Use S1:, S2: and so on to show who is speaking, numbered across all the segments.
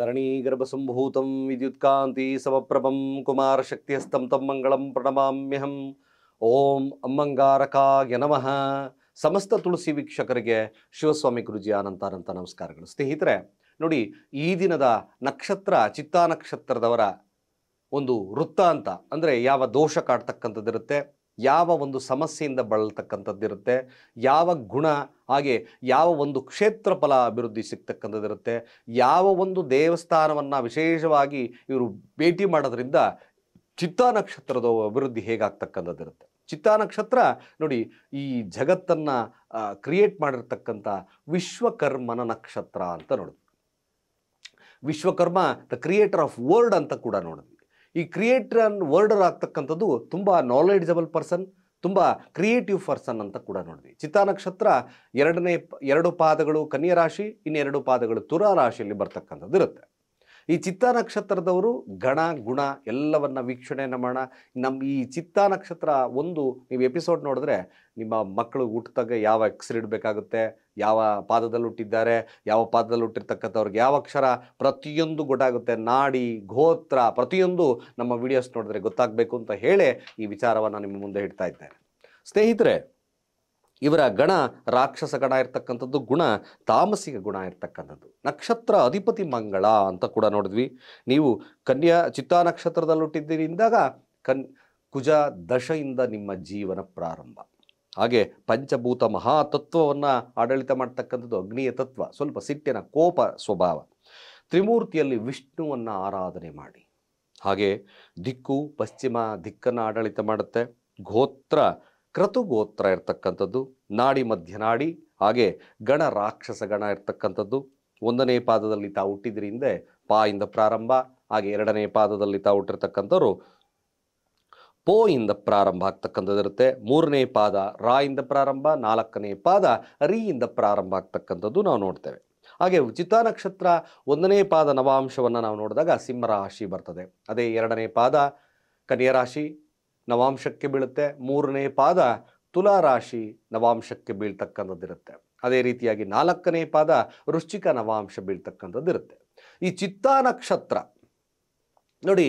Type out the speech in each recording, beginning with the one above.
S1: ಧರಣೀಗರ್ಭಸಂಭೂತಂ ವಿದ್ಯುತ್ಕಾಂತಿ ಸಮಪ್ರಭಂ ಕುಮಾರಶಕ್ತಿಹಸ್తం ತಂ ಮಂಗಳಂ ಪ್ರಣಮಾಮ್ಯಹಂ ಓಂ ಅಮ್ಮಂಗಾರಕಾಯ ನಮಃ ಸಮಸ್ತ ತುಳಸಿ ವೀಕ್ಷಕರಿಗೆ ಶಿವಸ್ವಾಮಿ ಗುರುಜಿ ಅನಂತಾನಂತ ನಮಸ್ಕಾರಗಳು ಸ್ನೇಹಿತರೆ ನೋಡಿ ಈ ದಿನದ ನಕ್ಷತ್ರ ಚಿತ್ತಾ ನಕ್ಷತ್ರದವರ ಒಂದು ವೃತ್ತಾಂತ ಅಂದರೆ ಯಾವ ದೋಷ ಕಾಡ್ತಕ್ಕಂಥದ್ದಿರುತ್ತೆ ಯಾವ ಒಂದು ಸಮಸ್ಯೆಯಿಂದ ಬಳಲ್ತಕ್ಕಂಥದ್ದಿರುತ್ತೆ ಯಾವ ಗುಣ ಹಾಗೆ ಯಾವ ಒಂದು ಕ್ಷೇತ್ರ ಫಲ ಅಭಿವೃದ್ಧಿ ಸಿಗ್ತಕ್ಕಂಥದ್ದಿರುತ್ತೆ ಯಾವ ಒಂದು ದೇವಸ್ಥಾನವನ್ನು ವಿಶೇಷವಾಗಿ ಇವರು ಭೇಟಿ ಮಾಡೋದ್ರಿಂದ ಚಿತ್ತ ನಕ್ಷತ್ರದ ಅಭಿವೃದ್ಧಿ ಹೇಗಾಗ್ತಕ್ಕಂಥದ್ದಿರುತ್ತೆ ಚಿತ್ತಾ ನಕ್ಷತ್ರ ನೋಡಿ ಈ ಜಗತ್ತನ್ನು ಕ್ರಿಯೇಟ್ ಮಾಡಿರ್ತಕ್ಕಂಥ ವಿಶ್ವಕರ್ಮನ ನಕ್ಷತ್ರ ಅಂತ ನೋಡಿದ್ವಿ Vishwakarma the creator of world ಅಂತ ಕೂಡ ನೋಡಿದ್ವಿ ಈ ಕ್ರಿಯೇಟರ್ ಅನ್ ವರ್ಡರ್ ಆಗ್ತಕ್ಕಂಥದ್ದು ತುಂಬ ನಾಲೆಡ್ಜಬಲ್ ಪರ್ಸನ್ ತುಂಬ ಕ್ರಿಯೇಟಿವ್ ಪರ್ಸನ್ ಅಂತ ಕೂಡ ನೋಡಿದ್ವಿ ಚಿತಾ ನಕ್ಷತ್ರ ಎರಡನೇ ಎರಡು ಪಾದಗಳು ಕನ್ಯಾ ರಾಶಿ ಇನ್ನೆರಡು ಪಾದಗಳು ತುರಾ ರಾಶಿಯಲ್ಲಿ ಬರ್ತಕ್ಕಂಥದ್ದು ಇರುತ್ತೆ ಈ ಚಿತ್ತ ನಕ್ಷತ್ರದವರು ಗಣ ಗುಣ ಎಲ್ಲವನ್ನು ವೀಕ್ಷಣೆ ಮಾಡೋಣ ನಮ್ಮ ಈ ಚಿತ್ತ ನಕ್ಷತ್ರ ಒಂದು ನೀವು ಎಪಿಸೋಡ್ ನೋಡಿದ್ರೆ ನಿಮ್ಮ ಮಕ್ಕಳು ಹುಟ್ಟಿದಾಗ ಯಾವ ಅಕ್ಷರ ಇಡಬೇಕಾಗುತ್ತೆ ಯಾವ ಪಾದದಲ್ಲಿ ಹುಟ್ಟಿದ್ದಾರೆ ಯಾವ ಪಾದದಲ್ಲಿ ಹುಟ್ಟಿರ್ತಕ್ಕಂಥವ್ರಿಗೆ ಯಾವ ಅಕ್ಷರ ಪ್ರತಿಯೊಂದು ಗೊತ್ತಾಗುತ್ತೆ ನಾಡಿ ಗೋತ್ರ ಪ್ರತಿಯೊಂದು ನಮ್ಮ ವಿಡಿಯೋಸ್ ನೋಡಿದ್ರೆ ಗೊತ್ತಾಗಬೇಕು ಅಂತ ಹೇಳಿ ಈ ವಿಚಾರವನ್ನು ನಿಮ್ಮ ಮುಂದೆ ಇಡ್ತಾ ಇದ್ದೇನೆ ಸ್ನೇಹಿತರೆ ಇವರ ಗಣ ರಾಕ್ಷಸ ಗಣ ಇರ್ತಕ್ಕಂಥದ್ದು ಗುಣ ತಾಮಸಿಕ ಗುಣ ಇರ್ತಕ್ಕಂಥದ್ದು ನಕ್ಷತ್ರ ಅಧಿಪತಿ ಮಂಗಳ ಅಂತ ಕೂಡ ನೋಡಿದ್ವಿ ನೀವು ಕನ್ಯಾ ಚಿತ್ತಾ ನಕ್ಷತ್ರದಲ್ಲಿ ಹುಟ್ಟಿದ್ದೀರಿ ಕನ್ ಕುಜ ದಶೆಯಿಂದ ನಿಮ್ಮ ಜೀವನ ಪ್ರಾರಂಭ ಹಾಗೆ ಪಂಚಭೂತ ಮಹಾತತ್ವವನ್ನು ಆಡಳಿತ ಮಾಡ್ತಕ್ಕಂಥದ್ದು ಅಗ್ನಿಯ ತತ್ವ ಸ್ವಲ್ಪ ಸಿಟ್ಟಿನ ಕೋಪ ಸ್ವಭಾವ ತ್ರಿಮೂರ್ತಿಯಲ್ಲಿ ವಿಷ್ಣುವನ್ನು ಆರಾಧನೆ ಮಾಡಿ ಹಾಗೆ ದಿಕ್ಕು ಪಶ್ಚಿಮ ದಿಕ್ಕನ್ನು ಆಡಳಿತ ಮಾಡುತ್ತೆ ಗೋತ್ರ ಕ್ರತುಗೋತ್ರ ಇರ್ತಕ್ಕಂಥದ್ದು ನಾಡಿ ಮಧ್ಯನಾಡಿ ಹಾಗೆ ಗಣ ರಾಕ್ಷಸ ಗಣ ಇರ್ತಕ್ಕಂಥದ್ದು ಒಂದನೇ ಪಾದದಲ್ಲಿ ತಾವು ಹುಟ್ಟಿದ್ರಿಂದ ಪಾ ಇಂದ ಪ್ರಾರಂಭ ಹಾಗೆ ಎರಡನೇ ಪಾದದಲ್ಲಿ ತಾವು ಹುಟ್ಟಿರ್ತಕ್ಕಂಥವ್ರು ಪೋ ಇಂದ ಪ್ರಾರಂಭ ಇರುತ್ತೆ ಮೂರನೇ ಪಾದ ರಾ ಇಂದ ಪ್ರಾರಂಭ ನಾಲ್ಕನೇ ಪಾದ ರಿ ಇಂದ ಪ್ರಾರಂಭ ಆಗ್ತಕ್ಕಂಥದ್ದು ನಾವು ನೋಡ್ತೇವೆ ಹಾಗೆ ಉಚಿತ ನಕ್ಷತ್ರ ಒಂದನೇ ಪಾದ ನವಾಂಶವನ್ನು ನಾವು ನೋಡಿದಾಗ ಸಿಂಹರಾಶಿ ಬರ್ತದೆ ಅದೇ ಎರಡನೇ ಪಾದ ಕನ್ಯರಾಶಿ ನವಾಂಶಕ್ಕೆ ಬೀಳುತ್ತೆ ಮೂರನೇ ಪಾದ ತುಲಾ ರಾಶಿ ನವಾಂಶಕ್ಕೆ ಬೀಳ್ತಕ್ಕಂಥದ್ದಿರುತ್ತೆ ಅದೇ ರೀತಿಯಾಗಿ ನಾಲ್ಕನೇ ಪಾದ ವೃಶ್ಚಿಕ ನವಾಂಶ ಬೀಳ್ತಕ್ಕಂಥದ್ದಿರುತ್ತೆ ಈ ಚಿತ್ತಾ ನಕ್ಷತ್ರ ನೋಡಿ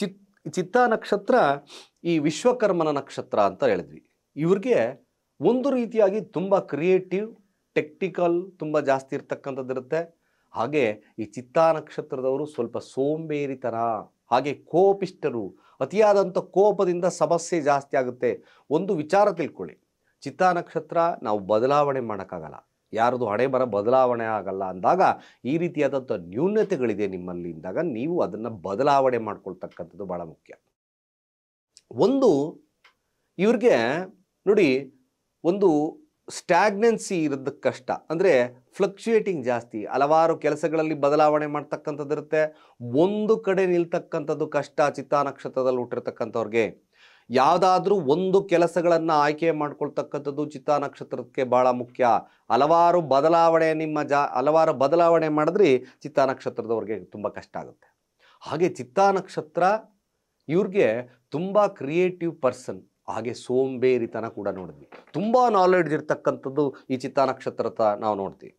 S1: ಚಿತ್ ಚಿತ್ತಾ ನಕ್ಷತ್ರ ಈ ವಿಶ್ವಕರ್ಮನ ನಕ್ಷತ್ರ ಅಂತ ಹೇಳಿದ್ವಿ ಇವ್ರಿಗೆ ಒಂದು ರೀತಿಯಾಗಿ ತುಂಬ ಕ್ರಿಯೇಟಿವ್ ಟೆಕ್ನಿಕಲ್ ತುಂಬ ಜಾಸ್ತಿ ಇರ್ತಕ್ಕಂಥದ್ದಿರುತ್ತೆ ಹಾಗೆ ಈ ಚಿತ್ತಾ ನಕ್ಷತ್ರದವರು ಸ್ವಲ್ಪ ಸೋಂಬೇರಿತನ ಹಾಗೆ ಕೋಪಿಷ್ಟರು ಅತಿಯಾದಂಥ ಕೋಪದಿಂದ ಸಮಸ್ಯೆ ಜಾಸ್ತಿ ಆಗುತ್ತೆ ಒಂದು ವಿಚಾರ ತಿಳ್ಕೊಳ್ಳಿ ಚಿತ್ತಾ ನಕ್ಷತ್ರ ನಾವು ಬದಲಾವಣೆ ಮಾಡೋಕ್ಕಾಗಲ್ಲ ಯಾರದು ಹಣೆ ಬರ ಬದಲಾವಣೆ ಆಗಲ್ಲ ಅಂದಾಗ ಈ ರೀತಿಯಾದಂಥ ನ್ಯೂನತೆಗಳಿದೆ ನಿಮ್ಮಲ್ಲಿ ಇದ್ದಾಗ ನೀವು ಅದನ್ನು ಬದಲಾವಣೆ ಮಾಡ್ಕೊಳ್ತಕ್ಕಂಥದ್ದು ಭಾಳ ಮುಖ್ಯ ಒಂದು ಇವ್ರಿಗೆ ನೋಡಿ ಒಂದು ಸ್ಟ್ಯಾಗ್ನೆನ್ಸಿ ಇರೋದಕ್ಕೆ ಕಷ್ಟ ಅಂದರೆ ಫ್ಲಕ್ಚುಯೇಟಿಂಗ್ ಜಾಸ್ತಿ ಹಲವಾರು ಕೆಲಸಗಳಲ್ಲಿ ಬದಲಾವಣೆ ಮಾಡ್ತಕ್ಕಂಥದ್ದಿರುತ್ತೆ ಇರುತ್ತೆ ಒಂದು ಕಡೆ ನಿಲ್ತಕ್ಕಂಥದ್ದು ಕಷ್ಟ ಚಿತ್ತಾ ನಕ್ಷತ್ರದಲ್ಲಿ ಹುಟ್ಟಿರ್ತಕ್ಕಂಥವ್ರಿಗೆ ಯಾವುದಾದ್ರೂ ಒಂದು ಕೆಲಸಗಳನ್ನು ಆಯ್ಕೆ ಮಾಡ್ಕೊಳ್ತಕ್ಕಂಥದ್ದು ಚಿತ್ತಾ ನಕ್ಷತ್ರಕ್ಕೆ ಭಾಳ ಮುಖ್ಯ ಹಲವಾರು ಬದಲಾವಣೆ ನಿಮ್ಮ ಜಾ ಹಲವಾರು ಬದಲಾವಣೆ ಮಾಡಿದ್ರಿ ಚಿತ್ತಾ ನಕ್ಷತ್ರದವ್ರಿಗೆ ತುಂಬ ಕಷ್ಟ ಆಗುತ್ತೆ ಹಾಗೆ ಚಿತ್ತಾ ನಕ್ಷತ್ರ ಇವ್ರಿಗೆ ತುಂಬ ಕ್ರಿಯೇಟಿವ್ ಪರ್ಸನ್ ಹಾಗೆ ಸೋಂಬೇರಿತನ ಕೂಡ ನೋಡಿದ್ವಿ ತುಂಬ ನಾಲೆಡ್ಜ್ ಇರ್ತಕ್ಕಂಥದ್ದು ಈ ಚಿತ್ತ ನಕ್ಷತ್ರತ ನಾವು ನೋಡ್ತೀವಿ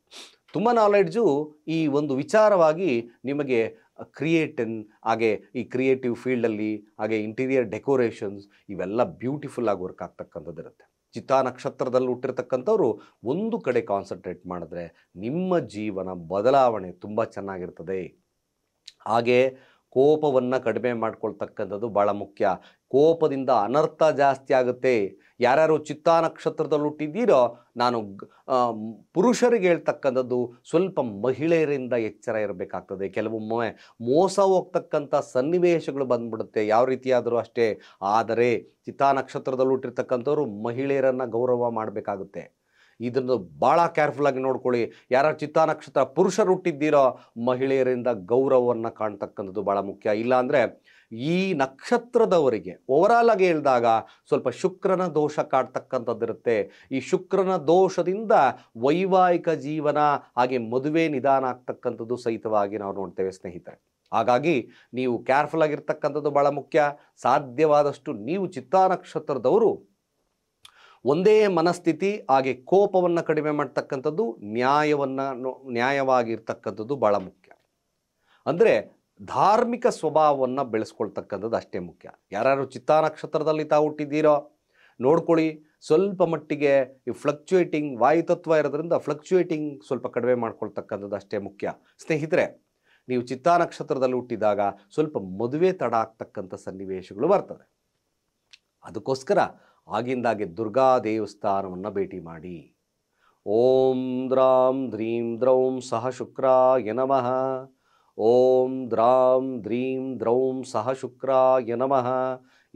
S1: ತುಂಬ ನಾಲೆಡ್ಜು ಈ ಒಂದು ವಿಚಾರವಾಗಿ ನಿಮಗೆ ಕ್ರಿಯೇಟನ್ ಹಾಗೆ ಈ ಕ್ರಿಯೇಟಿವ್ ಫೀಲ್ಡಲ್ಲಿ ಹಾಗೆ ಇಂಟೀರಿಯರ್ ಡೆಕೋರೇಷನ್ಸ್ ಇವೆಲ್ಲ ಬ್ಯೂಟಿಫುಲ್ ಆಗಿ ವರ್ಕ್ ಆಗ್ತಕ್ಕಂಥದ್ದು ಇರುತ್ತೆ ಚಿತಾ ನಕ್ಷತ್ರದಲ್ಲಿ ಹುಟ್ಟಿರ್ತಕ್ಕಂಥವ್ರು ಒಂದು ಕಡೆ ಕಾನ್ಸಂಟ್ರೇಟ್ ಮಾಡಿದ್ರೆ ನಿಮ್ಮ ಜೀವನ ಬದಲಾವಣೆ ತುಂಬ ಚೆನ್ನಾಗಿರ್ತದೆ ಹಾಗೆ ಕೋಪವನ್ನು ಕಡಿಮೆ ಮಾಡ್ಕೊಳ್ತಕ್ಕಂಥದ್ದು ಭಾಳ ಮುಖ್ಯ ಕೋಪದಿಂದ ಅನರ್ಥ ಜಾಸ್ತಿ ಆಗುತ್ತೆ ಯಾರ್ಯಾರು ಚಿತ್ತ ನಕ್ಷತ್ರದಲ್ಲಿ ಹುಟ್ಟಿದ್ದೀರೋ ನಾನು ಪುರುಷರಿಗೆ ಹೇಳ್ತಕ್ಕಂಥದ್ದು ಸ್ವಲ್ಪ ಮಹಿಳೆಯರಿಂದ ಎಚ್ಚರ ಇರಬೇಕಾಗ್ತದೆ ಕೆಲವೊಮ್ಮೆ ಮೋಸ ಹೋಗ್ತಕ್ಕಂಥ ಸನ್ನಿವೇಶಗಳು ಬಂದ್ಬಿಡುತ್ತೆ ಯಾವ ರೀತಿಯಾದರೂ ಅಷ್ಟೇ ಆದರೆ ಚಿತ್ತಾ ನಕ್ಷತ್ರದಲ್ಲಿ ಹುಟ್ಟಿರ್ತಕ್ಕಂಥವ್ರು ಮಹಿಳೆಯರನ್ನು ಗೌರವ ಮಾಡಬೇಕಾಗುತ್ತೆ ಇದನ್ನು ಭಾಳ ಕೇರ್ಫುಲ್ಲಾಗಿ ನೋಡ್ಕೊಳ್ಳಿ ಯಾರ ನಕ್ಷತ್ರ ಪುರುಷರು ಹುಟ್ಟಿದ್ದೀರೋ ಮಹಿಳೆಯರಿಂದ ಗೌರವವನ್ನು ಕಾಣ್ತಕ್ಕಂಥದ್ದು ಭಾಳ ಮುಖ್ಯ ಇಲ್ಲಾಂದರೆ ಈ ನಕ್ಷತ್ರದವರಿಗೆ ಓವರಾಲ್ ಆಗಿ ಹೇಳಿದಾಗ ಸ್ವಲ್ಪ ಶುಕ್ರನ ದೋಷ ಕಾಡ್ತಕ್ಕಂಥದ್ದಿರುತ್ತೆ ಈ ಶುಕ್ರನ ದೋಷದಿಂದ ವೈವಾಹಿಕ ಜೀವನ ಹಾಗೆ ಮದುವೆ ನಿಧಾನ ಆಗ್ತಕ್ಕಂಥದ್ದು ಸಹಿತವಾಗಿ ನಾವು ನೋಡ್ತೇವೆ ಸ್ನೇಹಿತರೆ ಹಾಗಾಗಿ ನೀವು ಕೇರ್ಫುಲ್ ಆಗಿರ್ತಕ್ಕಂಥದ್ದು ಭಾಳ ಮುಖ್ಯ ಸಾಧ್ಯವಾದಷ್ಟು ನೀವು ಚಿತ್ತಾ ನಕ್ಷತ್ರದವರು ಒಂದೇ ಮನಸ್ಥಿತಿ ಹಾಗೆ ಕೋಪವನ್ನು ಕಡಿಮೆ ಮಾಡ್ತಕ್ಕಂಥದ್ದು ನ್ಯಾಯವನ್ನು ನ್ಯಾಯವಾಗಿರ್ತಕ್ಕಂಥದ್ದು ಭಾಳ ಮುಖ್ಯ ಅಂದರೆ ಧಾರ್ಮಿಕ ಸ್ವಭಾವವನ್ನು ಬೆಳೆಸ್ಕೊಳ್ತಕ್ಕಂಥದ್ದು ಅಷ್ಟೇ ಮುಖ್ಯ ಯಾರು ಚಿತ್ತಾ ನಕ್ಷತ್ರದಲ್ಲಿ ತಾವು ಹುಟ್ಟಿದ್ದೀರೋ ನೋಡ್ಕೊಳ್ಳಿ ಸ್ವಲ್ಪ ಮಟ್ಟಿಗೆ ಈ ಫ್ಲಕ್ಚುಯೇಟಿಂಗ್ ವಾಯುತತ್ವ ಇರೋದ್ರಿಂದ ಫ್ಲಕ್ಚುಯೇಟಿಂಗ್ ಸ್ವಲ್ಪ ಕಡಿಮೆ ಮಾಡ್ಕೊಳ್ತಕ್ಕಂಥದ್ದು ಅಷ್ಟೇ ಮುಖ್ಯ ಸ್ನೇಹಿತರೆ ನೀವು ಚಿತ್ತಾ ನಕ್ಷತ್ರದಲ್ಲಿ ಹುಟ್ಟಿದಾಗ ಸ್ವಲ್ಪ ಮದುವೆ ತಡ ಆಗ್ತಕ್ಕಂಥ ಸನ್ನಿವೇಶಗಳು ಬರ್ತದೆ ಅದಕ್ಕೋಸ್ಕರ ಆಗಿಂದಾಗೆ ದುರ್ಗಾ ದೇವಸ್ಥಾನವನ್ನು ಭೇಟಿ ಮಾಡಿ ಓಂ ದ್ರಾಂ ದ್ರೀಂ ದ್ರೌಂ ಸಹ ಶುಕ್ರಾಯ ನಮಃ ಓಂ ದ್ರಾಂ ದ್ರೀಂ ದ್ರೌಂ ಸಹ ಶುಕ್ರಾಯ ನಮಃ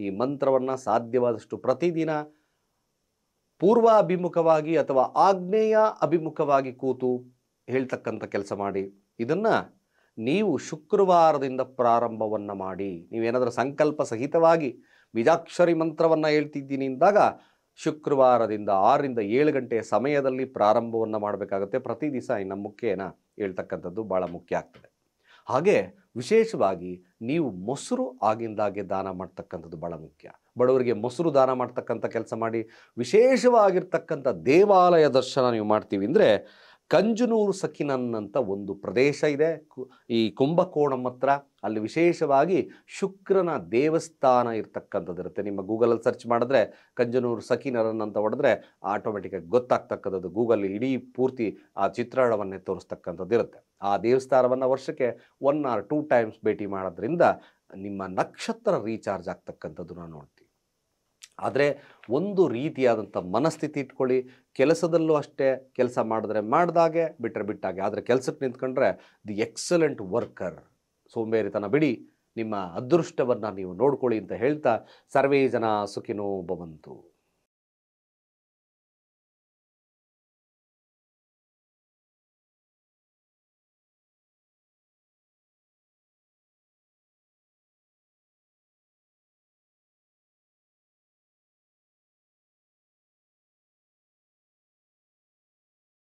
S1: ಈ ಮಂತ್ರವನ್ನು ಸಾಧ್ಯವಾದಷ್ಟು ಪ್ರತಿದಿನ ಪೂರ್ವ ಅಭಿಮುಖವಾಗಿ ಅಥವಾ ಆಗ್ನೇಯ ಅಭಿಮುಖವಾಗಿ ಕೂತು ಹೇಳ್ತಕ್ಕಂಥ ಕೆಲಸ ಮಾಡಿ ಇದನ್ನು ನೀವು ಶುಕ್ರವಾರದಿಂದ ಪ್ರಾರಂಭವನ್ನು ಮಾಡಿ ನೀವೇನಾದರೂ ಸಂಕಲ್ಪ ಸಹಿತವಾಗಿ ವಿಜಾಕ್ಷರಿ ಮಂತ್ರವನ್ನು ಹೇಳ್ತಿದ್ದೀನಿ ಅಂದಾಗ ಶುಕ್ರವಾರದಿಂದ ಆರರಿಂದ ಏಳು ಗಂಟೆಯ ಸಮಯದಲ್ಲಿ ಪ್ರಾರಂಭವನ್ನು ಮಾಡಬೇಕಾಗುತ್ತೆ ಪ್ರತಿ ದಿವಸ ಇನ್ನು ಮುಖ್ಯನ ಹೇಳ್ತಕ್ಕಂಥದ್ದು ಭಾಳ ಮುಖ್ಯ ಆಗ್ತದೆ ಹಾಗೆ ವಿಶೇಷವಾಗಿ ನೀವು ಮೊಸರು ಆಗಿಂದಾಗೆ ದಾನ ಮಾಡ್ತಕ್ಕಂಥದ್ದು ಭಾಳ ಮುಖ್ಯ ಬಡವರಿಗೆ ಮೊಸರು ದಾನ ಮಾಡ್ತಕ್ಕಂಥ ಕೆಲಸ ಮಾಡಿ ವಿಶೇಷವಾಗಿರ್ತಕ್ಕಂಥ ದೇವಾಲಯ ದರ್ಶನ ನೀವು ಮಾಡ್ತೀವಿ ಅಂದರೆ ಕಂಜನೂರು ಸಖಿನನ್ ಅಂತ ಒಂದು ಪ್ರದೇಶ ಇದೆ ಈ ಕುಂಭಕೋಣಂ ಹತ್ರ ಅಲ್ಲಿ ವಿಶೇಷವಾಗಿ ಶುಕ್ರನ ದೇವಸ್ಥಾನ ಇರುತ್ತೆ ನಿಮ್ಮ ಗೂಗಲಲ್ಲಿ ಸರ್ಚ್ ಮಾಡಿದ್ರೆ ಕಂಜನೂರು ಸಖಿನರನ್ ಅಂತ ಹೊಡೆದ್ರೆ ಆಟೋಮೆಟಿಕಾಗಿ ಗೊತ್ತಾಗ್ತಕ್ಕಂಥದ್ದು ಗೂಗಲ್ ಇಡೀ ಪೂರ್ತಿ ಆ ಚಿತ್ರಣವನ್ನೇ ತೋರಿಸ್ತಕ್ಕಂಥದ್ದಿರುತ್ತೆ ಇರುತ್ತೆ ಆ ದೇವಸ್ಥಾನವನ್ನು ವರ್ಷಕ್ಕೆ ಒನ್ ಆರ್ ಟೂ ಟೈಮ್ಸ್ ಭೇಟಿ ಮಾಡೋದ್ರಿಂದ ನಿಮ್ಮ ನಕ್ಷತ್ರ ರೀಚಾರ್ಜ್ ಆಗ್ತಕ್ಕಂಥದ್ದು ನಾನು ನೋಡ್ತೀನಿ ಆದರೆ ಒಂದು ರೀತಿಯಾದಂಥ ಮನಸ್ಥಿತಿ ಇಟ್ಕೊಳ್ಳಿ ಕೆಲಸದಲ್ಲೂ ಅಷ್ಟೇ ಕೆಲಸ ಮಾಡಿದ್ರೆ ಮಾಡಿದಾಗೆ ಬಿಟ್ಟರೆ ಬಿಟ್ಟಾಗೆ ಆದರೆ ಕೆಲಸಕ್ಕೆ ನಿಂತ್ಕೊಂಡ್ರೆ ದಿ ಎಕ್ಸಲೆಂಟ್ ವರ್ಕರ್ ಸೋಂಬೇರಿತನ ಬಿಡಿ ನಿಮ್ಮ ಅದೃಷ್ಟವನ್ನು ನೀವು ನೋಡ್ಕೊಳ್ಳಿ ಅಂತ ಹೇಳ್ತಾ ಸರ್ವೇ ಜನ ಸುಖಿನೋ ಬವಂತು